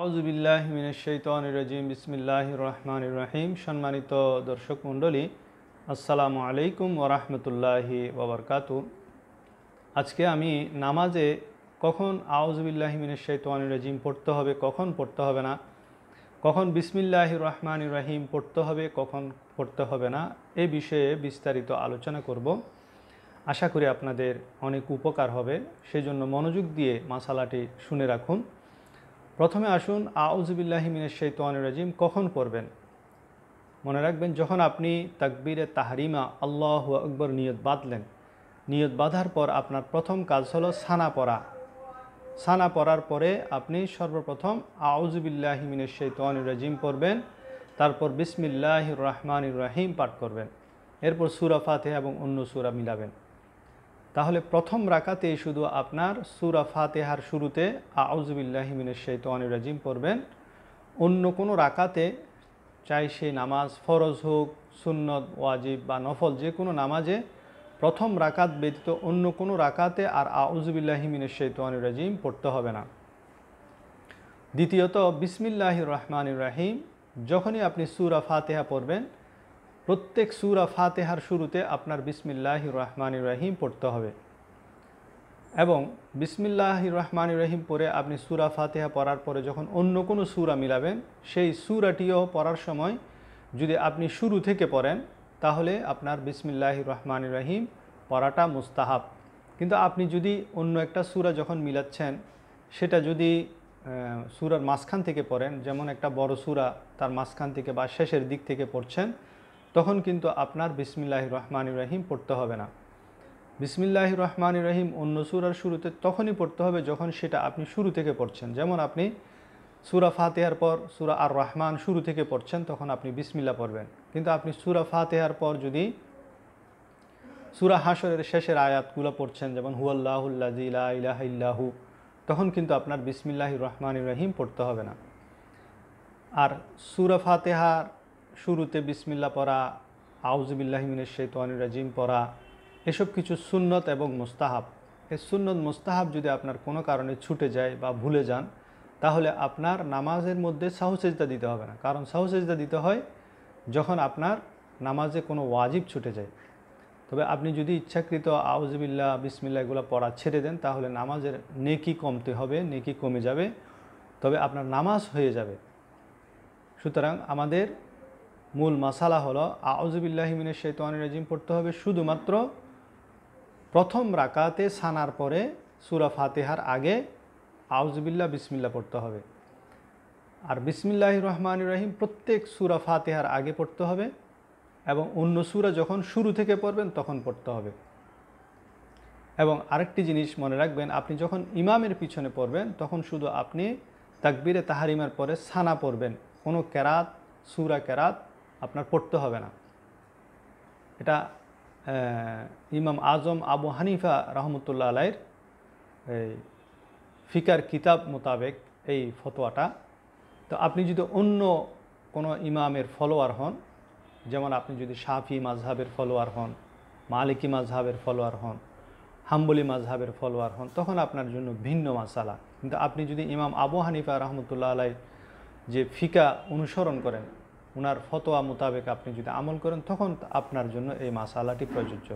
আউজুবিল্লাহ মিনশৈতরাজিম বিসমিল্লাহ রহমান রাহিম সম্মানিত দর্শক মণ্ডলী আসসালামু আলাইকুম ওরহমতুল্লাহি ওবরকাত আজকে আমি নামাজে কখন আউজুবিল্লাহ মিনশৈতরাজিম পড়তে হবে কখন পড়তে হবে না কখন বিসমিল্লাহ রহমান রাহিম পড়তে হবে কখন পড়তে হবে না এ বিষয়ে বিস্তারিত আলোচনা করব আশা করি আপনাদের অনেক উপকার হবে সেজন্য মনোযোগ দিয়ে মাসালাটি শুনে রাখুন প্রথমে আসুন আউজবিল্লাহি মিনের শৈতান রাজিম কখন পড়বেন মনে রাখবেন যখন আপনি তাকবিরে তাহরিমা আল্লাহ আকবর নিয়ত বাঁধলেন নিয়ত বাঁধার পর আপনার প্রথম কাজ হলো সানা পড়া সানা পড়ার পরে আপনি সর্বপ্রথম আউজবিল্লাহি মিনের শৈতান রাজিম পড়বেন তারপর বিসমিল্লাহ রহমান রাহিম পাঠ করবেন এরপর সুরা ফাতে এবং অন্য সুরা মিলাবেন তাহলে প্রথম রাকাতে শুধু আপনার সুরা ফাতেহার শুরুতে আউজবিল্লাহিমিনের শৈতানির রাজিম পড়বেন অন্য কোনো রাকাতে চাই সেই নামাজ ফরজ হোক সুন্নত ওয়াজিব বা নফল যে কোনো নামাজে প্রথম রাকাত ব্যতীত অন্য কোনো রাকাতে আর আউজবিল্লাহিমিনের শৈতানির রাজিম পড়তে হবে না দ্বিতীয়ত বিসমিল্লাহ রহমান রাহিম যখনই আপনি সুরা ফাতেহা পড়বেন প্রত্যেক সুরা ফাতেহার শুরুতে আপনার বিসমিল্লাহ রহমান রহিম পড়তে হবে এবং বিসমিল্লাহ রহমান রহিম পরে আপনি সুরা ফাতেহা পড়ার পরে যখন অন্য কোনো সুরা মিলাবেন সেই সুরাটিও পড়ার সময় যদি আপনি শুরু থেকে পড়েন তাহলে আপনার বিসমিল্লাহ রহমান রহিম পড়াটা মুস্তাহাব কিন্তু আপনি যদি অন্য একটা সুরা যখন মিলাচ্ছেন সেটা যদি সুরার মাঝখান থেকে পড়েন যেমন একটা বড় সুরা তার মাঝখান থেকে বা শেষের দিক থেকে পড়ছেন তখন কিন্তু আপনার বিসমিল্লাহ রহমান ইব্রাহিম পড়তে হবে না বিসমিল্লাহ রহমান ইব্রাহিম অন্য সুরার শুরুতে তখনই পড়তে হবে যখন সেটা আপনি শুরু থেকে পড়ছেন যেমন আপনি সুরা ফাতেহার পর সুরা আর রহমান শুরু থেকে পড়ছেন তখন আপনি বিসমিল্লা পড়বেন কিন্তু আপনি সুরা ফাতেহার পর যদি সুরা হাসরের শেষের আয়াতগুলো পড়ছেন যেমন হুয়াল্লাহুল্লাহ ইলাহু তখন কিন্তু আপনার বিসমিল্লাহ রহমান ইব্রাহিম পড়তে হবে না আর সুরা ফাতেহার শুরুতে বিসমিল্লা পড়া আউজবিল্লাহিমিনের শেতওয়ানি রাজিম পড়া এসব কিছু সুন্নত এবং মোস্তাহাব এই সুন্নত মোস্তাহাব যদি আপনার কোনো কারণে ছুটে যায় বা ভুলে যান তাহলে আপনার নামাজের মধ্যে সাহসেজদা দিতে হবে না কারণ সাহসেজদা দিতে হয় যখন আপনার নামাজে কোনো ওয়াজিব ছুটে যায় তবে আপনি যদি ইচ্ছাকৃত আউজবিল্লা বিসমিল্লা এগুলো পড়া ছেড়ে দেন তাহলে নামাজের নেকি কমতে হবে নেকি কমে যাবে তবে আপনার নামাজ হয়ে যাবে সুতরাং আমাদের মূল মাসালা হলো আউজবিল্লাহিমিনের শেতোয়ানি রাজিম পড়তে হবে শুধুমাত্র প্রথম রাকাতে সানার পরে সুরা ফাতেহার আগে আউজবিল্লা বিসমিল্লা পড়তে হবে আর বিসমিল্লাহ রহমান রাহিম প্রত্যেক সুরা ফাতেহার আগে পড়তে হবে এবং অন্য সুরা যখন শুরু থেকে পড়বেন তখন পড়তে হবে এবং আরেকটি জিনিস মনে রাখবেন আপনি যখন ইমামের পিছনে পড়বেন তখন শুধু আপনি তাকবিরে তাহারিমার পরে সানা পড়বেন কোনো কেরাত সুরা কেরাত আপনার পড়তে হবে না এটা ইমাম আজম আবু হানিফা রহমতুল্লা আলাইর এই ফিকার কিতাব মোতাবেক এই ফতোয়াটা তো আপনি যদি অন্য কোনো ইমামের ফলোয়ার হন যেমন আপনি যদি সাফি মাঝহাবের ফলোয়ার হন মালিকি মাঝহাবের ফলোয়ার হন হাম্বলি মাঝহাবের ফলোয়ার হন তখন আপনার জন্য ভিন্ন মাসালা কিন্তু আপনি যদি ইমাম আবু হানিফা রহমতুল্লাহ আলাই যে ফিকা অনুসরণ করেন ওনার ফতোয়া মোতাবেক আপনি যদি আমল করেন তখন আপনার জন্য এই মাসালাটি প্রযোজ্য